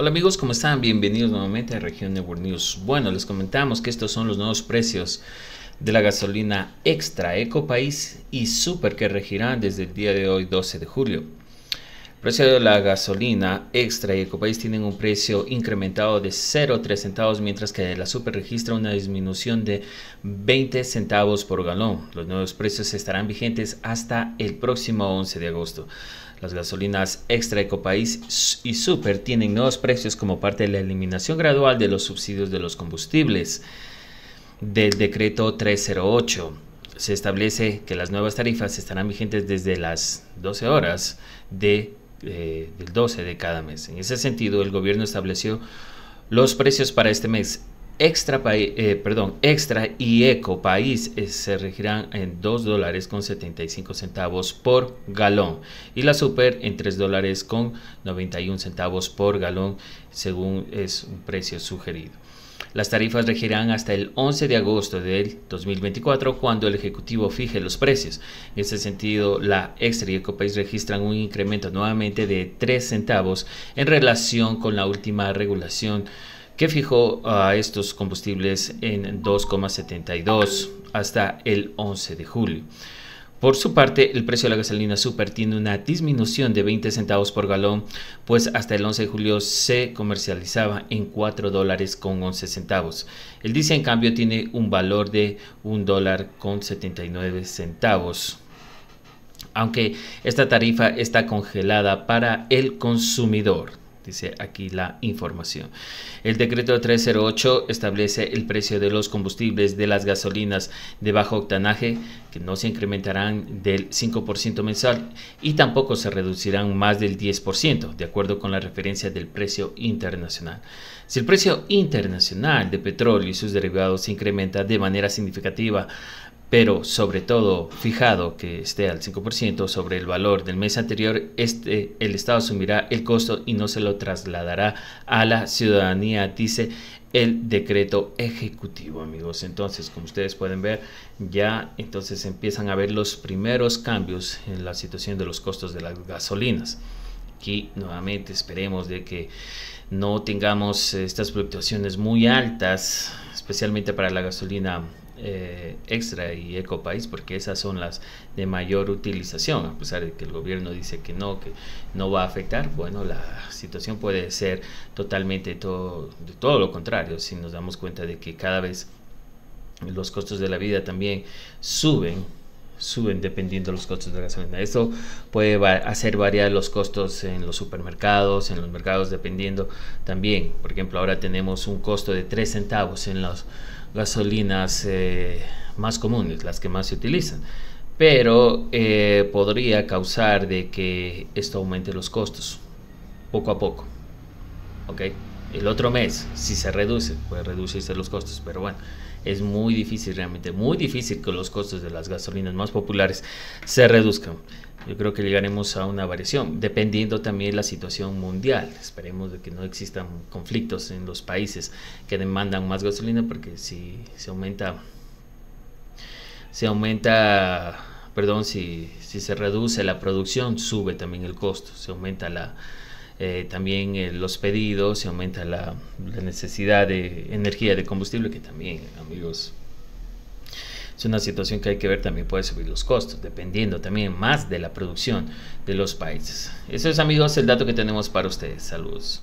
Hola amigos, ¿cómo están? Bienvenidos nuevamente a Región Network News. Bueno, les comentamos que estos son los nuevos precios de la gasolina extra Eco País y Super que regirán desde el día de hoy 12 de julio precio de la gasolina extra y Ecopaís tienen un precio incrementado de 0,3 centavos, mientras que la super registra una disminución de 20 centavos por galón. Los nuevos precios estarán vigentes hasta el próximo 11 de agosto. Las gasolinas extra Ecopaís y super tienen nuevos precios como parte de la eliminación gradual de los subsidios de los combustibles del decreto 308 se establece que las nuevas tarifas estarán vigentes desde las 12 horas de eh, del 12 de cada mes. En ese sentido, el gobierno estableció los precios para este mes. Extra, eh, perdón, extra y eco país eh, se regirán en 2 dólares con 75 centavos por galón y la super en 3 dólares con 91 centavos por galón según es un precio sugerido. Las tarifas regirán hasta el 11 de agosto del 2024 cuando el Ejecutivo fije los precios. En ese sentido, la Extra y País registran un incremento nuevamente de 3 centavos en relación con la última regulación que fijó a estos combustibles en 2,72 hasta el 11 de julio. Por su parte, el precio de la gasolina super tiene una disminución de 20 centavos por galón, pues hasta el 11 de julio se comercializaba en 4 dólares con 11 centavos. El dice en cambio, tiene un valor de 1 dólar con 79 centavos. Aunque esta tarifa está congelada para el consumidor dice aquí la información. El decreto 308 establece el precio de los combustibles de las gasolinas de bajo octanaje que no se incrementarán del 5% mensual y tampoco se reducirán más del 10%, de acuerdo con la referencia del precio internacional. Si el precio internacional de petróleo y sus derivados se incrementa de manera significativa pero sobre todo fijado que esté al 5% sobre el valor del mes anterior, este, el Estado asumirá el costo y no se lo trasladará a la ciudadanía, dice el decreto ejecutivo, amigos. Entonces, como ustedes pueden ver, ya entonces empiezan a ver los primeros cambios en la situación de los costos de las gasolinas. Aquí nuevamente esperemos de que no tengamos eh, estas fluctuaciones muy altas, especialmente para la gasolina eh, Extra y eco país porque esas son las de mayor utilización, a pesar de que el gobierno dice que no, que no va a afectar, bueno, la situación puede ser totalmente todo, de todo lo contrario, si nos damos cuenta de que cada vez los costos de la vida también suben suben dependiendo los costos de gasolina. Esto puede hacer variar los costos en los supermercados, en los mercados, dependiendo también. Por ejemplo, ahora tenemos un costo de 3 centavos en las gasolinas eh, más comunes, las que más se utilizan. Pero eh, podría causar de que esto aumente los costos poco a poco. ¿Ok? el otro mes, si se reduce, puede reducirse los costos, pero bueno, es muy difícil realmente, muy difícil que los costos de las gasolinas más populares se reduzcan. Yo creo que llegaremos a una variación, dependiendo también de la situación mundial. Esperemos de que no existan conflictos en los países que demandan más gasolina, porque si se aumenta, se aumenta, perdón, si se reduce la producción, sube también el costo, se aumenta la, eh, también eh, los pedidos, se aumenta la, necesidad de energía, de combustible, que también, amigos, es una situación que hay que ver, también puede subir los costos, dependiendo también más de la producción de los países. Eso es, amigos, el dato que tenemos para ustedes. Saludos.